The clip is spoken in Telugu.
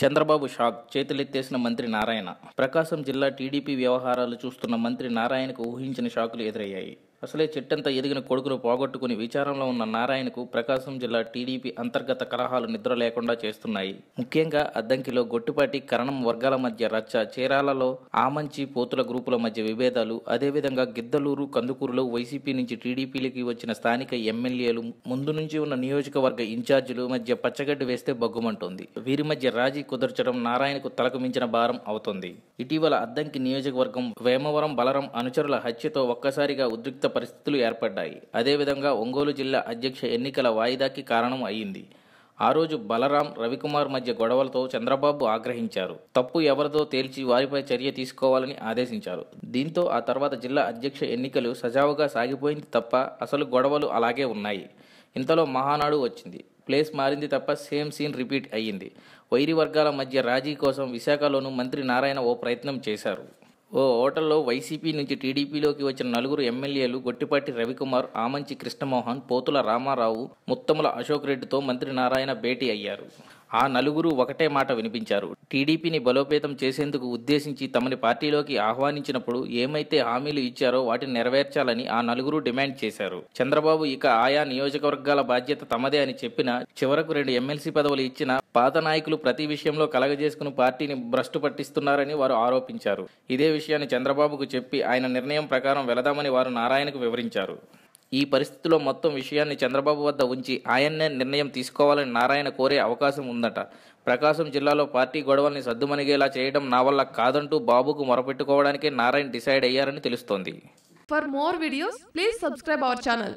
చంద్రబాబు షాక్ చేతులెత్తేసిన మంత్రి నారాయణ ప్రకాశం జిల్లా టీడీపీ వ్యవహారాలు చూస్తున్న మంత్రి నారాయణకు ఊహించిన షాకులు ఎదురయ్యాయి అసలే చెట్టంతా ఎదిగిన కొడుకును పోగొట్టుకుని విచారంలో ఉన్న నారాయణకు ప్రకాశం జిల్లా టీడీపీ అంతర్గత కలహాలు నిద్ర లేకుండా చేస్తున్నాయి ముఖ్యంగా అద్దంకిలో గొట్టుపాటి కరణం వర్గాల మధ్య రచ్చ చీరాలలో ఆమంచి పోతుల గ్రూపుల మధ్య విభేదాలు అదేవిధంగా గిద్దలూరు కందుకూరులో వైసీపీ నుంచి టీడీపీలకి వచ్చిన స్థానిక ఎమ్మెల్యేలు ముందు నుంచి ఉన్న నియోజకవర్గ ఇన్ఛార్జీలు మధ్య పచ్చగడ్డి వేస్తే బగ్గుమంటుంది వీరి మధ్య రాజీ కుదర్చడం నారాయణకు తలకు మించిన భారం అవుతోంది ఇటీవల అద్దంకి నియోజకవర్గం వేమవరం బలరం అనుచరుల హత్యతో ఒక్కసారిగా ఉద్రిక్త పరిస్థితులు ఏర్పడ్డాయి అదేవిధంగా ఒంగోలు జిల్లా అధ్యక్ష ఎన్నికల వాయిదాకి కారణం అయ్యింది ఆ రోజు బలరాం రవికుమార్ మధ్య గొడవలతో చంద్రబాబు ఆగ్రహించారు తప్పు ఎవరిదో తేల్చి వారిపై చర్య తీసుకోవాలని ఆదేశించారు దీంతో ఆ తర్వాత జిల్లా అధ్యక్ష ఎన్నికలు సజావుగా సాగిపోయింది తప్ప అసలు గొడవలు అలాగే ఉన్నాయి ఇంతలో మహానాడు వచ్చింది ప్లేస్ మారింది తప్ప సేమ్ సీన్ రిపీట్ అయ్యింది వైరి వర్గాల మధ్య రాజీ కోసం విశాఖలోనూ మంత్రి నారాయణ ఓ ప్రయత్నం చేశారు ఓ ఓటల్లో వైసీపీ నుంచి టీడీపీలోకి వచ్చిన నలుగురు ఎమ్మెల్యేలు గొట్టిపాటి రవికుమార్ ఆమంచి కృష్ణమోహన్ పోతుల రామారావు ముత్తముల అశోక్ రెడ్డితో మంత్రి నారాయణ భేటీ అయ్యారు ఆ నలుగురు ఒకటే మాట వినిపించారు టీడీపీని బలోపేతం చేసేందుకు ఉద్దేశించి తమని పార్టీలోకి ఆహ్వానించినప్పుడు ఏమైతే హామీలు ఇచ్చారో వాటిని నెరవేర్చాలని ఆ నలుగురు డిమాండ్ చేశారు చంద్రబాబు ఇక ఆయా నియోజకవర్గాల బాధ్యత తమదే అని చెప్పిన చివరకు రెండు ఎమ్మెల్సీ పదవులు ఇచ్చిన పాత నాయకులు ప్రతి విషయంలో కలగజేసుకుని పార్టీని భ్రష్టు పట్టిస్తున్నారని వారు ఆరోపించారు ఇదే విషయాన్ని చంద్రబాబుకు చెప్పి ఆయన నిర్ణయం ప్రకారం వెళదామని వారు నారాయణకు వివరించారు ఈ పరిస్థితిలో మొత్తం విషయాన్ని చంద్రబాబు వద్ద ఉంచి ఆయన్నే నిర్ణయం తీసుకోవాలని నారాయణ కోరే అవకాశం ఉందట ప్రకాశం జిల్లాలో పార్టీ గొడవల్ని సద్దుమణిగేలా చేయడం నా వల్ల కాదంటూ బాబుకు మొరపెట్టుకోవడానికే నారాయణ డిసైడ్ అయ్యారని తెలుస్తోంది for more videos please subscribe our channel